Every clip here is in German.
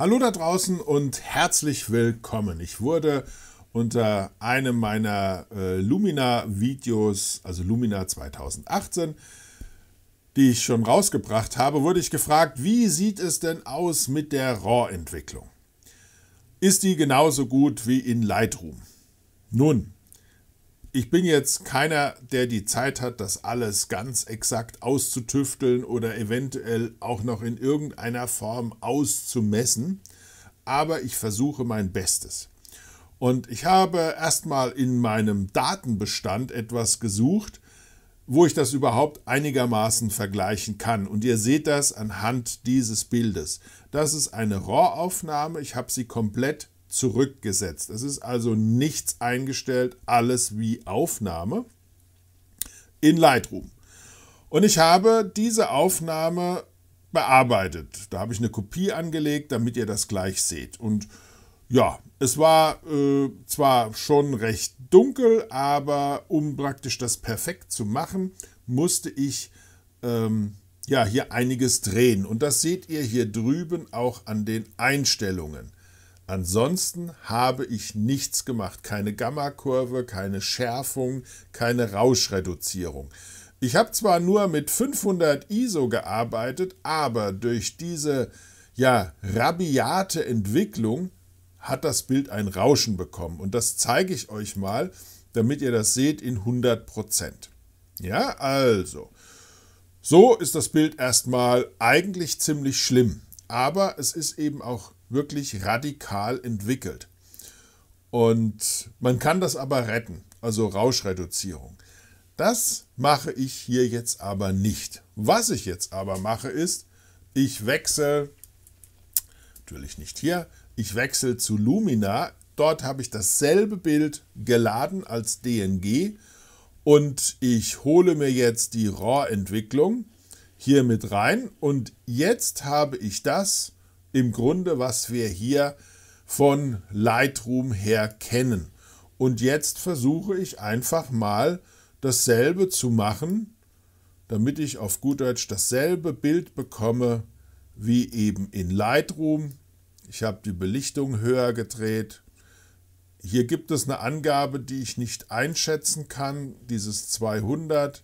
Hallo da draußen und herzlich willkommen. Ich wurde unter einem meiner äh, Lumina-Videos, also Lumina 2018, die ich schon rausgebracht habe, wurde ich gefragt, wie sieht es denn aus mit der RAW-Entwicklung? Ist die genauso gut wie in Lightroom? Nun, ich bin jetzt keiner, der die Zeit hat, das alles ganz exakt auszutüfteln oder eventuell auch noch in irgendeiner Form auszumessen, aber ich versuche mein Bestes. Und ich habe erstmal in meinem Datenbestand etwas gesucht, wo ich das überhaupt einigermaßen vergleichen kann. Und ihr seht das anhand dieses Bildes. Das ist eine raw Ich habe sie komplett zurückgesetzt. Es ist also nichts eingestellt, alles wie Aufnahme in Lightroom. Und ich habe diese Aufnahme bearbeitet. Da habe ich eine Kopie angelegt, damit ihr das gleich seht. Und ja, es war äh, zwar schon recht dunkel, aber um praktisch das perfekt zu machen, musste ich ähm, ja hier einiges drehen. Und das seht ihr hier drüben auch an den Einstellungen. Ansonsten habe ich nichts gemacht. Keine Gammakurve, keine Schärfung, keine Rauschreduzierung. Ich habe zwar nur mit 500 ISO gearbeitet, aber durch diese ja, rabiate Entwicklung hat das Bild ein Rauschen bekommen. Und das zeige ich euch mal, damit ihr das seht in 100%. Ja, also. So ist das Bild erstmal eigentlich ziemlich schlimm. Aber es ist eben auch wirklich radikal entwickelt. Und man kann das aber retten, also Rauschreduzierung. Das mache ich hier jetzt aber nicht. Was ich jetzt aber mache ist, ich wechsle, natürlich nicht hier, ich wechsle zu Lumina. Dort habe ich dasselbe Bild geladen als DNG und ich hole mir jetzt die RAW-Entwicklung hier mit rein und jetzt habe ich das, im Grunde, was wir hier von Lightroom her kennen. Und jetzt versuche ich einfach mal dasselbe zu machen, damit ich auf gut Deutsch dasselbe Bild bekomme wie eben in Lightroom. Ich habe die Belichtung höher gedreht. Hier gibt es eine Angabe, die ich nicht einschätzen kann, dieses 200.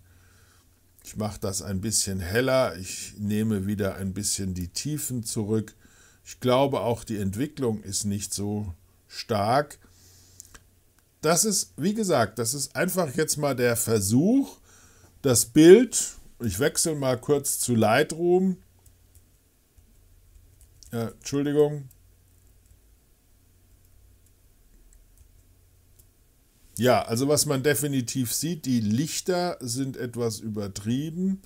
Ich mache das ein bisschen heller. Ich nehme wieder ein bisschen die Tiefen zurück. Ich glaube auch, die Entwicklung ist nicht so stark. Das ist, wie gesagt, das ist einfach jetzt mal der Versuch, das Bild, ich wechsle mal kurz zu Lightroom. Äh, Entschuldigung. Ja, also was man definitiv sieht, die Lichter sind etwas übertrieben.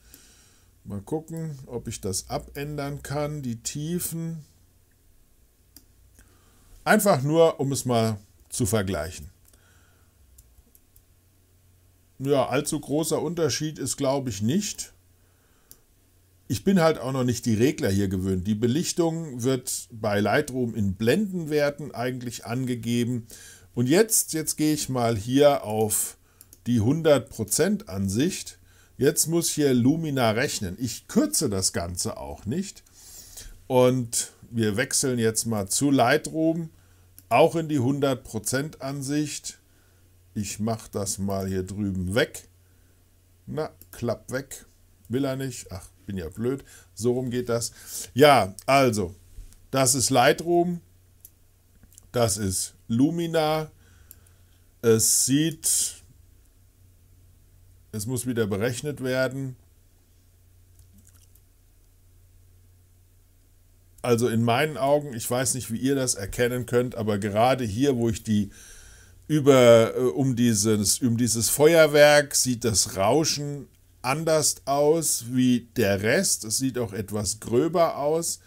Mal gucken, ob ich das abändern kann. Die Tiefen, Einfach nur, um es mal zu vergleichen. Ja, allzu großer Unterschied ist, glaube ich, nicht. Ich bin halt auch noch nicht die Regler hier gewöhnt. Die Belichtung wird bei Lightroom in Blendenwerten eigentlich angegeben. Und jetzt, jetzt gehe ich mal hier auf die 100% Ansicht. Jetzt muss hier Lumina rechnen. Ich kürze das Ganze auch nicht. Und wir wechseln jetzt mal zu Lightroom, auch in die 100% Ansicht. Ich mache das mal hier drüben weg. Na, klappt weg. Will er nicht. Ach, bin ja blöd. So rum geht das. Ja, also, das ist Lightroom. Das ist Lumina. Es sieht, es muss wieder berechnet werden. also in meinen Augen, ich weiß nicht, wie ihr das erkennen könnt, aber gerade hier, wo ich die über äh, um dieses um dieses Feuerwerk sieht das Rauschen anders aus wie der Rest. Es sieht auch etwas gröber aus.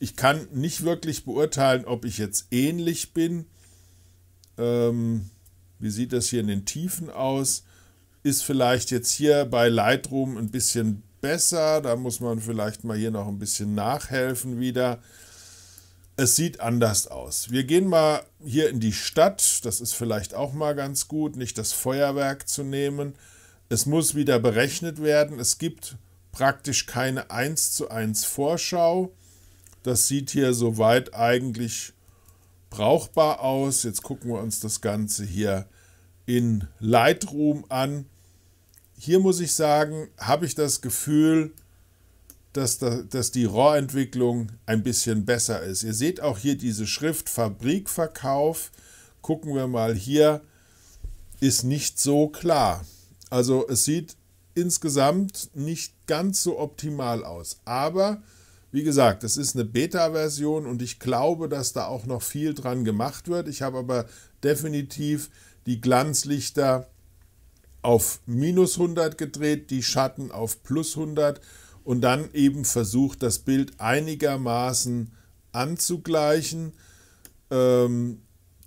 Ich kann nicht wirklich beurteilen, ob ich jetzt ähnlich bin. Ähm, wie sieht das hier in den Tiefen aus? Ist vielleicht jetzt hier bei Lightroom ein bisschen besser, da muss man vielleicht mal hier noch ein bisschen nachhelfen wieder. Es sieht anders aus. Wir gehen mal hier in die Stadt, das ist vielleicht auch mal ganz gut, nicht das Feuerwerk zu nehmen. Es muss wieder berechnet werden. Es gibt praktisch keine 1 zu 1 Vorschau. Das sieht hier soweit eigentlich brauchbar aus. Jetzt gucken wir uns das Ganze hier in Lightroom an hier muss ich sagen, habe ich das Gefühl, dass, dass die Rohrentwicklung ein bisschen besser ist. Ihr seht auch hier diese Schrift Fabrikverkauf. Gucken wir mal hier, ist nicht so klar. Also es sieht insgesamt nicht ganz so optimal aus. Aber wie gesagt, es ist eine Beta-Version und ich glaube, dass da auch noch viel dran gemacht wird. Ich habe aber definitiv die Glanzlichter auf minus 100 gedreht, die Schatten auf plus 100 und dann eben versucht, das Bild einigermaßen anzugleichen. Ähm,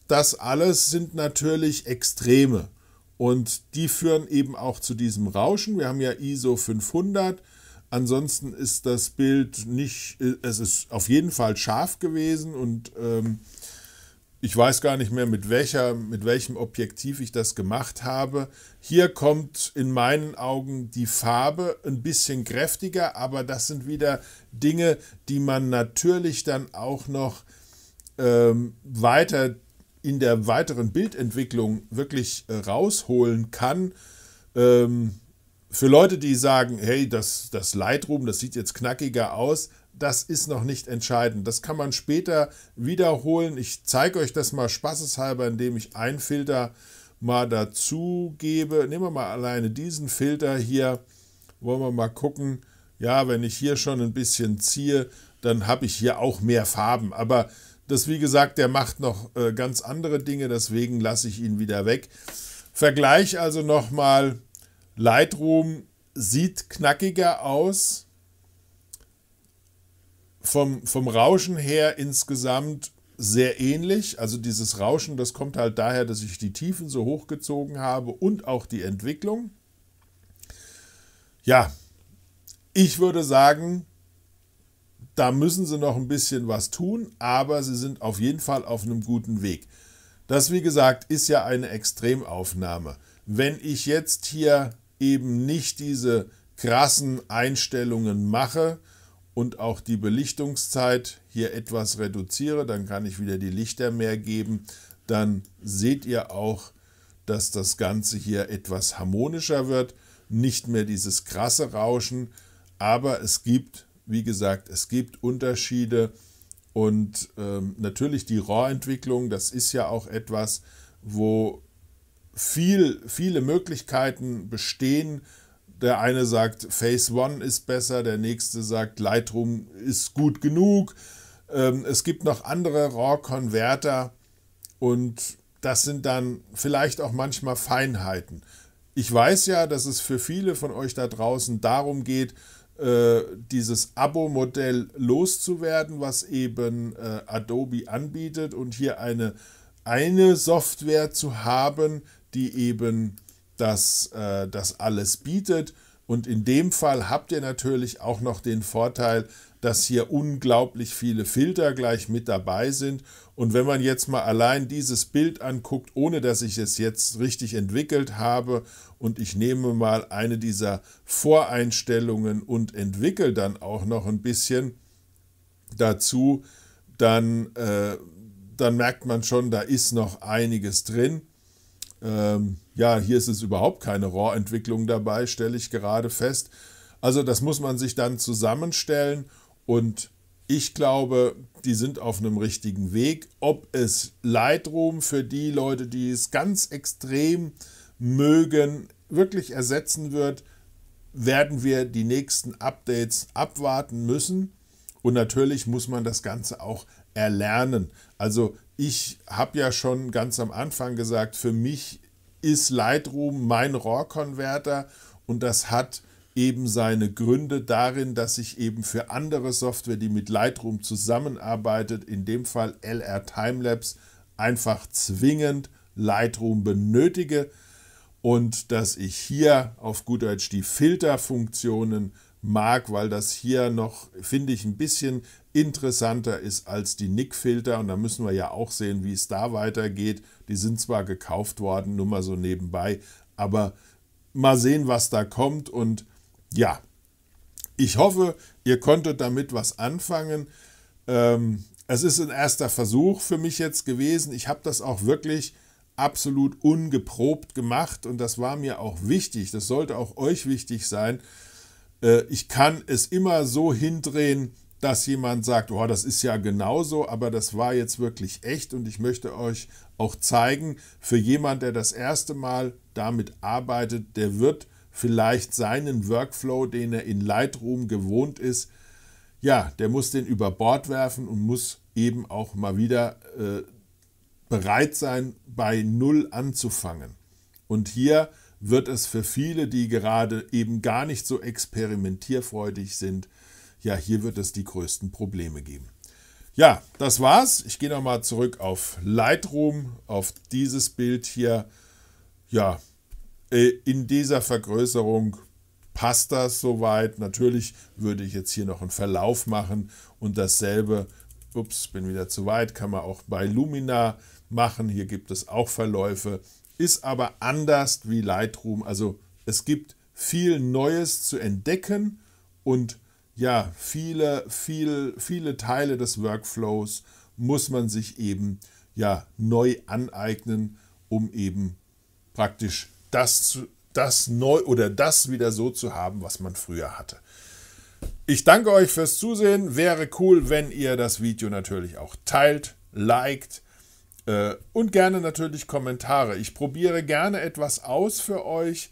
das alles sind natürlich Extreme und die führen eben auch zu diesem Rauschen. Wir haben ja ISO 500. Ansonsten ist das Bild nicht, äh, es ist auf jeden Fall scharf gewesen und ähm, ich weiß gar nicht mehr, mit, welcher, mit welchem Objektiv ich das gemacht habe. Hier kommt in meinen Augen die Farbe ein bisschen kräftiger, aber das sind wieder Dinge, die man natürlich dann auch noch ähm, weiter in der weiteren Bildentwicklung wirklich äh, rausholen kann. Ähm, für Leute, die sagen, hey, das, das Lightroom, das sieht jetzt knackiger aus, das ist noch nicht entscheidend. Das kann man später wiederholen. Ich zeige euch das mal spaßeshalber, indem ich einen Filter mal dazu gebe. Nehmen wir mal alleine diesen Filter hier. Wollen wir mal gucken. Ja, wenn ich hier schon ein bisschen ziehe, dann habe ich hier auch mehr Farben. Aber das, wie gesagt, der macht noch äh, ganz andere Dinge, deswegen lasse ich ihn wieder weg. Vergleich also nochmal, Lightroom sieht knackiger aus, vom, vom Rauschen her insgesamt sehr ähnlich. Also dieses Rauschen, das kommt halt daher, dass ich die Tiefen so hochgezogen habe und auch die Entwicklung. Ja, ich würde sagen, da müssen sie noch ein bisschen was tun, aber sie sind auf jeden Fall auf einem guten Weg. Das, wie gesagt, ist ja eine Extremaufnahme. Wenn ich jetzt hier eben nicht diese krassen Einstellungen mache, und auch die Belichtungszeit hier etwas reduziere, dann kann ich wieder die Lichter mehr geben, dann seht ihr auch, dass das Ganze hier etwas harmonischer wird, nicht mehr dieses krasse Rauschen, aber es gibt, wie gesagt, es gibt Unterschiede und ähm, natürlich die Rohrentwicklung, das ist ja auch etwas, wo viel, viele Möglichkeiten bestehen, der eine sagt, Phase One ist besser, der nächste sagt, Lightroom ist gut genug. Ähm, es gibt noch andere raw converter und das sind dann vielleicht auch manchmal Feinheiten. Ich weiß ja, dass es für viele von euch da draußen darum geht, äh, dieses Abo-Modell loszuwerden, was eben äh, Adobe anbietet und hier eine, eine Software zu haben, die eben das, äh, das alles bietet. Und in dem Fall habt ihr natürlich auch noch den Vorteil, dass hier unglaublich viele Filter gleich mit dabei sind. Und wenn man jetzt mal allein dieses Bild anguckt, ohne dass ich es jetzt richtig entwickelt habe, und ich nehme mal eine dieser Voreinstellungen und entwickle dann auch noch ein bisschen dazu, dann, äh, dann merkt man schon, da ist noch einiges drin. Ähm, ja, hier ist es überhaupt keine RAW-Entwicklung dabei, stelle ich gerade fest. Also das muss man sich dann zusammenstellen und ich glaube, die sind auf einem richtigen Weg. Ob es Lightroom für die Leute, die es ganz extrem mögen, wirklich ersetzen wird, werden wir die nächsten Updates abwarten müssen. Und natürlich muss man das Ganze auch erlernen. Also ich habe ja schon ganz am Anfang gesagt, für mich ist Lightroom mein Rohrkonverter und das hat eben seine Gründe darin, dass ich eben für andere Software, die mit Lightroom zusammenarbeitet, in dem Fall LR Timelapse, einfach zwingend Lightroom benötige und dass ich hier auf gut Deutsch die Filterfunktionen mag, weil das hier noch, finde ich, ein bisschen interessanter ist als die Nick-Filter. Und da müssen wir ja auch sehen, wie es da weitergeht. Die sind zwar gekauft worden, nur mal so nebenbei, aber mal sehen, was da kommt. Und ja, ich hoffe, ihr konntet damit was anfangen. Ähm, es ist ein erster Versuch für mich jetzt gewesen. Ich habe das auch wirklich absolut ungeprobt gemacht und das war mir auch wichtig. Das sollte auch euch wichtig sein. Äh, ich kann es immer so hindrehen, dass jemand sagt, oh, das ist ja genauso, aber das war jetzt wirklich echt und ich möchte euch auch zeigen, für jemand, der das erste Mal damit arbeitet, der wird vielleicht seinen Workflow, den er in Lightroom gewohnt ist, ja, der muss den über Bord werfen und muss eben auch mal wieder äh, bereit sein, bei Null anzufangen. Und hier wird es für viele, die gerade eben gar nicht so experimentierfreudig sind, ja, hier wird es die größten Probleme geben. Ja, das war's. Ich gehe nochmal zurück auf Lightroom, auf dieses Bild hier. Ja, äh, in dieser Vergrößerung passt das soweit. Natürlich würde ich jetzt hier noch einen Verlauf machen und dasselbe, ups, bin wieder zu weit, kann man auch bei Lumina machen. Hier gibt es auch Verläufe, ist aber anders wie Lightroom. Also es gibt viel Neues zu entdecken und ja, viele, viele, viele Teile des Workflows muss man sich eben ja neu aneignen, um eben praktisch das zu, das neu oder das wieder so zu haben, was man früher hatte. Ich danke euch fürs Zusehen. Wäre cool, wenn ihr das Video natürlich auch teilt, liked äh, und gerne natürlich Kommentare. Ich probiere gerne etwas aus für euch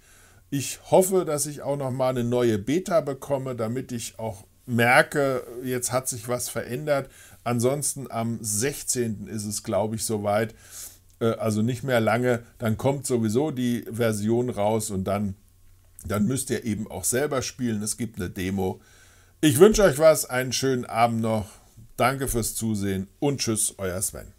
ich hoffe, dass ich auch noch mal eine neue Beta bekomme, damit ich auch merke, jetzt hat sich was verändert. Ansonsten am 16. ist es, glaube ich, soweit. Äh, also nicht mehr lange. Dann kommt sowieso die Version raus und dann, dann müsst ihr eben auch selber spielen. Es gibt eine Demo. Ich wünsche euch was, einen schönen Abend noch. Danke fürs Zusehen und tschüss, euer Sven.